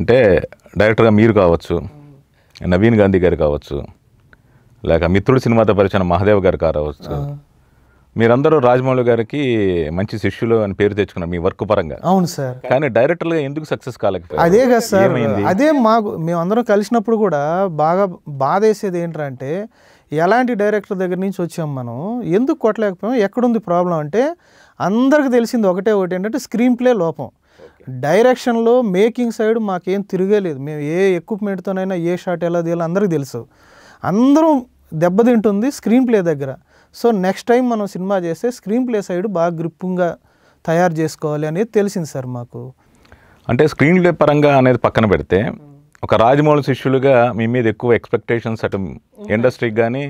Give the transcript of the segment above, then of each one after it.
అంటే డైరెక్టర్గా మీరు కావచ్చు నవీన్ గాంధీ గారు కావచ్చు లేక మిత్రుడు సినిమాతో పరిచయం మహాదేవ్ గారు కావచ్చు మీరందరూ రాజమౌళి గారికి మంచి శిష్యులు అని పేరు తెచ్చుకున్నారు మీ వర్క్ పరంగా అవును సార్ కానీ డైరెక్టర్గా ఎందుకు సక్సెస్ కాలేకపోయారు అదే కదా సార్ అదే మాకు మేమందరం కలిసినప్పుడు కూడా బాగా బాధ వేసేది ఏంటంటే ఎలాంటి డైరెక్టర్ దగ్గర నుంచి వచ్చాం మనం ఎందుకు కొట్టలేకపోయాం ఎక్కడుంది ప్రాబ్లం అంటే అందరికి తెలిసింది ఒకటే ఒకటి ఏంటంటే స్క్రీన్ ప్లే లోపం డైరెక్షన్లో మేకింగ్ సైడ్ మాకేం తిరగలేదు మేము ఏ ఎక్విప్మెంట్తోనైనా ఏ షాట్ ఎలా తీయాలో అందరికీ తెలుసు అందరం దెబ్బతింటుంది స్క్రీన్ ప్లే దగ్గర సో నెక్స్ట్ టైం మనం సినిమా చేస్తే స్క్రీన్ ప్లే సైడ్ బాగా గ్రిప్పుగా తయారు చేసుకోవాలి అనేది తెలిసింది సార్ మాకు అంటే స్క్రీన్ ప్లే పరంగా అనేది పక్కన పెడితే ఒక రాజమౌళి శిష్యులుగా మీ మీద ఎక్కువ ఎక్స్పెక్టేషన్స్ అటు ఇండస్ట్రీకి కానీ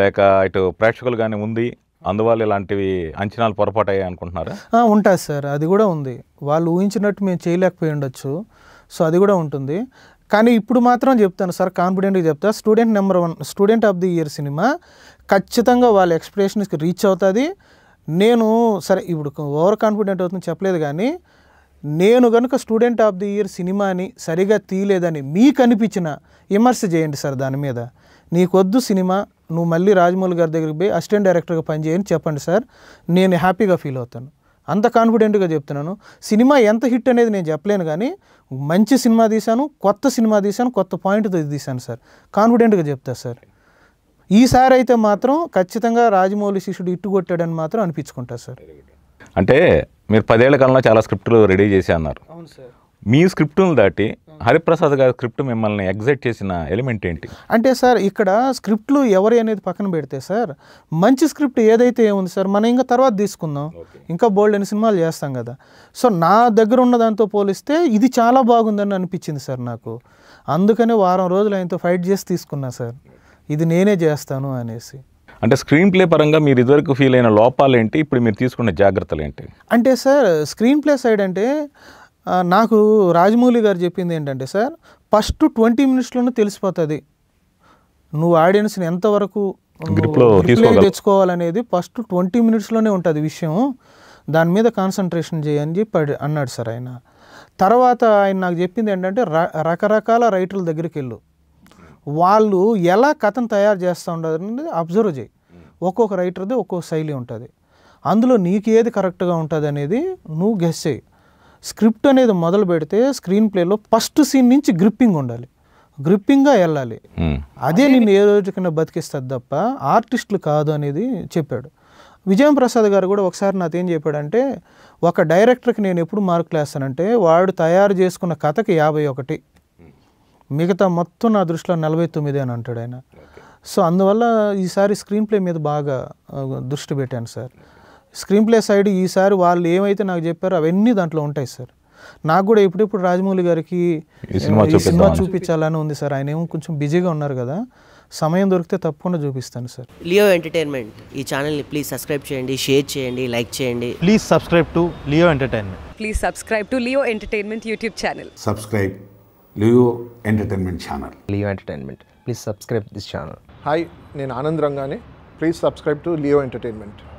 లేక ఇటు ప్రేక్షకులు కానీ ఉంది అందువల్ల ఇలాంటివి అంచనాలు పొరపాటు అయ్యాయి అనుకుంటున్నారా ఉంటాయి సార్ అది కూడా ఉంది వాళ్ళు ఊహించినట్టు మేము చేయలేకపోయి ఉండొచ్చు సో అది కూడా ఉంటుంది కానీ ఇప్పుడు మాత్రం చెప్తాను సార్ కాన్ఫిడెంట్గా చెప్తా student number one student of the year cinema ఖచ్చితంగా వాళ్ళ ఎక్స్పెక్టేషన్స్కి రీచ్ అవుతుంది నేను సరే ఇప్పుడు ఓవర్ కాన్ఫిడెంట్ అవుతుంది చెప్పలేదు కానీ నేను కనుక స్టూడెంట్ ఆఫ్ ది ఇయర్ సినిమాని సరిగా తీయలేదని మీకు అనిపించిన విమర్శ చేయండి సార్ దాని మీద నీకొద్దు సినిమా నువ్వు మళ్ళీ రాజమౌళి గారి దగ్గరికి పోయి అసిస్టెంట్ డైరెక్టర్గా పనిచేయని చెప్పండి సార్ నేను హ్యాపీగా ఫీల్ అవుతాను అంత కాన్ఫిడెంట్గా చెప్తున్నాను సినిమా ఎంత హిట్ అనేది నేను చెప్పలేను కానీ మంచి సినిమా తీశాను కొత్త సినిమా తీశాను కొత్త పాయింట్తో తీశాను సార్ కాన్ఫిడెంట్గా చెప్తా సార్ ఈసారి అయితే మాత్రం ఖచ్చితంగా రాజమౌళి శిష్యుడు ఇట్టుకొట్టాడని మాత్రం అనిపించుకుంటా సార్ అంటే మీరు పదేళ్ల కాలంలో చాలా స్క్రిప్టులు రెడీ చేసి అన్నారు మీ స్క్రిప్టును దాటి హరిప్రసాద్ గారి స్క్రిప్ట్ మిమ్మల్ని ఎగ్జైట్ చేసిన ఎలిమెంట్ ఏంటి అంటే సార్ ఇక్కడ స్క్రిప్ట్లు ఎవరి అనేది పక్కన పెడితే సార్ మంచి స్క్రిప్ట్ ఏదైతే ఉంది సార్ మనం ఇంకా తర్వాత తీసుకుందాం ఇంకా బోల్డ్ అని సినిమాలు చేస్తాం కదా సో నా దగ్గర ఉన్న దాంతో పోలిస్తే ఇది చాలా బాగుందని అనిపించింది సార్ నాకు అందుకనే వారం రోజులు ఆయనతో ఫైట్ చేసి తీసుకున్నా సార్ ఇది నేనే చేస్తాను అనేసి అంటే స్క్రీన్ ప్లే పరంగా మీరు ఇదివరకు ఫీల్ అయిన లోపాలు ఏంటి ఇప్పుడు మీరు తీసుకున్న జాగ్రత్తలు ఏంటి అంటే సార్ స్క్రీన్ ప్లే సైడ్ అంటే నాకు రాజమౌళి గారు చెప్పింది ఏంటంటే సార్ ఫస్ట్ ట్వంటీ మినిట్స్లోనే తెలిసిపోతుంది నువ్వు ఆడియన్స్ని ఎంతవరకు తెచ్చుకోవాలనేది ఫస్ట్ ట్వంటీ మినిట్స్లోనే ఉంటుంది విషయం దాని మీద కాన్సన్ట్రేషన్ చేయని చెప్పి అన్నాడు సార్ ఆయన తర్వాత ఆయన నాకు చెప్పింది ఏంటంటే రకరకాల రైటర్ల దగ్గరికి వెళ్ళు వాళ్ళు ఎలా కథను తయారు చేస్తూ ఉండదు అబ్జర్వ్ చేయి ఒక్కొక్క రైటర్ది ఒక్కొక్క శైలి ఉంటుంది అందులో నీకు ఏది కరెక్ట్గా ఉంటుంది అనేది నువ్వు గెస్ చేయి స్క్రిప్ట్ అనేది మొదలు పెడితే స్క్రీన్ ప్లేలో ఫస్ట్ సీన్ నుంచి గ్రిప్పింగ్ ఉండాలి గ్రిప్పింగ్గా వెళ్ళాలి అదే నేను ఏ రోజుకైనా బతికిస్తుంది తప్ప ఆర్టిస్టులు కాదు అనేది చెప్పాడు విజయం ప్రసాద్ గారు కూడా ఒకసారి నాతో ఏం చెప్పాడంటే ఒక డైరెక్టర్కి నేను ఎప్పుడు మార్కులు వేస్తానంటే వాడు తయారు చేసుకున్న కథకి యాభై ఒకటి మిగతా మొత్తం నా దృష్టిలో నలభై తొమ్మిది అని అంటాడు ఆయన సో అందువల్ల ఈసారి స్క్రీన్ ప్లే మీద బాగా దృష్టి పెట్టాను సార్ స్క్రీన్ ప్లే సైడ్ ఈసారి వాళ్ళు ఏమైతే నాకు చెప్పారో అవన్నీ దాంట్లో ఉంటాయి సార్ నాకు కూడా ఇప్పుడిప్పుడు రాజమౌళి గారికి సినిమా చూపించాలని ఉంది సార్ ఆయన ఏమో కొంచెం బిజీగా ఉన్నారు కదా సమయం దొరికితే తప్పకుండా చూపిస్తాను సార్ లియో ఎంటర్టైన్మెంట్ ఈ ఛానల్ని ప్లీజ్ సబ్స్క్రైబ్ చేయండి షేర్ చేయండి లైక్ చేయండి please subscribe to Leo entertainment please subscribe to Leo entertainment YouTube channel subscribe Leo entertainment channel Leo entertainment please subscribe this channel hi నేను ఆనంద్ రంగానే please subscribe to Leo entertainment